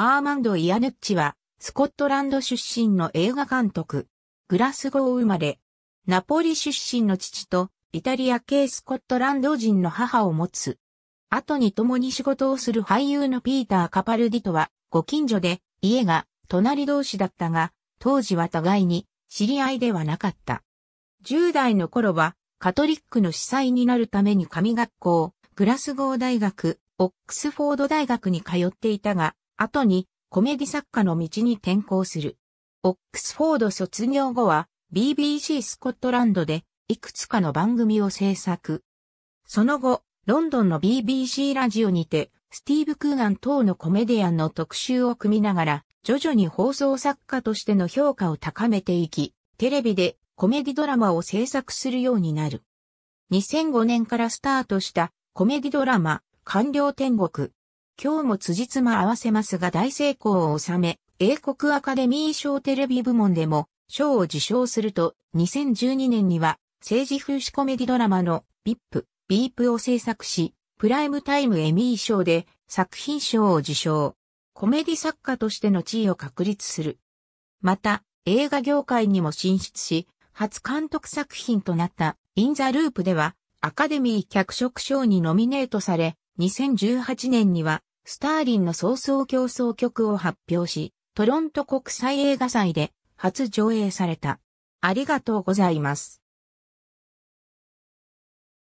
アーマンド・イアヌッチは、スコットランド出身の映画監督、グラスゴー生まれ、ナポリ出身の父と、イタリア系スコットランド人の母を持つ。後に共に仕事をする俳優のピーター・カパルディとは、ご近所で、家が、隣同士だったが、当時は互いに、知り合いではなかった。10代の頃は、カトリックの司祭になるために神学校、グラスゴー大学、オックスフォード大学に通っていたが、後にコメディ作家の道に転向する。オックスフォード卒業後は BBC スコットランドでいくつかの番組を制作。その後、ロンドンの BBC ラジオにてスティーブ・クーガン等のコメディアンの特集を組みながら徐々に放送作家としての評価を高めていき、テレビでコメディドラマを制作するようになる。2005年からスタートしたコメディドラマ、官僚天国、今日も辻褄合わせますが大成功を収め、英国アカデミー賞テレビ部門でも賞を受賞すると、2012年には政治風刺コメディドラマのビップ、ビープを制作し、プライムタイムエミー賞で作品賞を受賞。コメディ作家としての地位を確立する。また、映画業界にも進出し、初監督作品となったインザループではアカデミー脚色賞にノミネートされ、2018年にはスターリンの早々競争曲を発表し、トロント国際映画祭で初上映された。ありがとうございます。